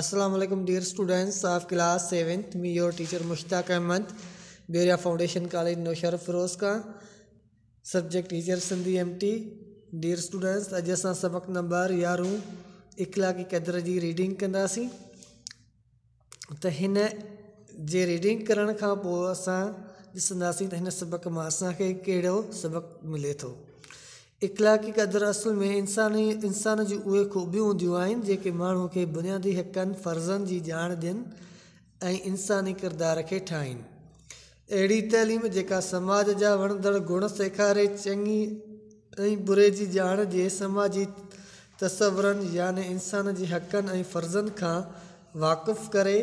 السلام علیکم dear students of class seventh me your teacher Mushtaq Ahmed Beriya foundation college Naushahro Feroze کا subject teacher Sindhi M T dear dear students اجا سبق نمبر یارہ اکلاقی قدر کی جی ریڈنگ کردی تو انجی ریڈنگ کرنے کا سبق میں اِس سبق ملے تو इख़लाक़ी क़दुरु असुल में इंसानी इंसान जूं उहे ख़ूबियूं हूंदियूं आहिनि जेके माण्हू खे बुनियादी हक़नि फ़र्ज़नि जी ॼाण ॾियनि ऐं इंसानी किरदार खे ठाहिनि अहिड़ी तइलीम जेका समाज जा वणंदड़ गुण सेखारे चङी ऐं बुरे जी ॼाण जे समाजी तस्वरनि याने इंसान जे हक़नि ऐं फ़र्ज़नि खां वाक़ुफ़ु करे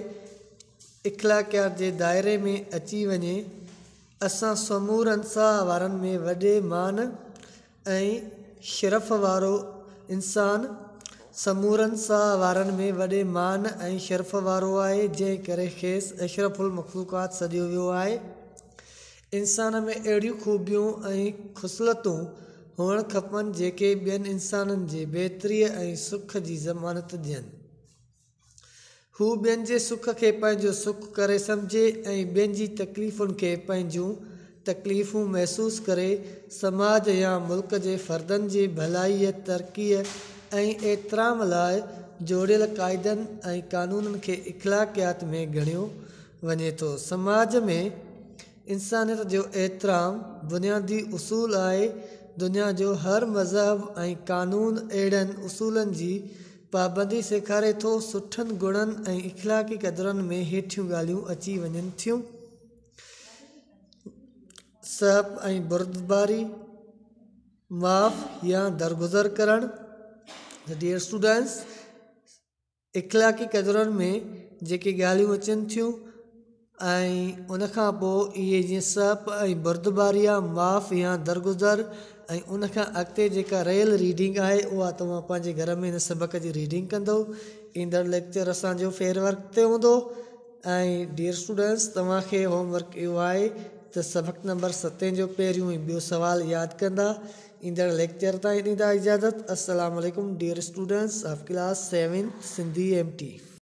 इख़लाक़ियात जे दाइरे में अची वञे असां समूरनि साह वारनि में वॾे मान ऐं शर्फ़ वारो इंसान समूरनि सां वारनि में वॾे मान ऐं शरफ़ वारो आहे जंहिं करे खेसि अशरफु उल मख़लूकात सॾियो वियो आहे इंसान में अहिड़ियूं ख़ूबियूं ऐं खुसलतूं हुअणु खपनि जेके ॿियनि इंसाननि जी बहितरीअ ऐं सुख जी ज़मानत ॾियनि हू ॿियनि जे सुख खे पंहिंजो सुखु करे सम्झे ऐं ॿियनि जी तकलीफ़ुनि खे तकलीफ़ूं महसूसु करे समाज या मुल्क़ जे फ़र्दनि जी भलाई तरक़ीअ ऐं एतिराम लाइ जोड़ियल क़ायदनि ऐं कानूननि खे इख़लाक़ियात में ॻणियो वञे थो समाज में इंसानियत जो एतराम बुनियादी उसूल आहे दुनिया जो हर मज़हब ऐं क़ानून अहिड़नि उसूलनि जी पाबंदी सेखारे थो सुठनि गुणनि ऐं इख़लाक़ी क़दुरुनि में हेठियूं ॻाल्हियूं अची वञनि थियूं سپ برد باری معاف یا درگزر کر ڈیئر سٹوڈینٹس اخلاقی قدر میں جی گال اچن تھے سپین برد باری معاف یا درگزر ان کا اگتے رہل ریڈی ہے وہ تم پانے گھر میں ان سبق کی ریڈنگ کرد اید لیکچر اب فیئر وکو ایسوڈ تا ہوموک یہ تو سبق نمبر ستر ہی بو سوال یاد کردہ ایدڑ لیکچر تھی ڈا اجازت السلام علیکم dear students class seven C M T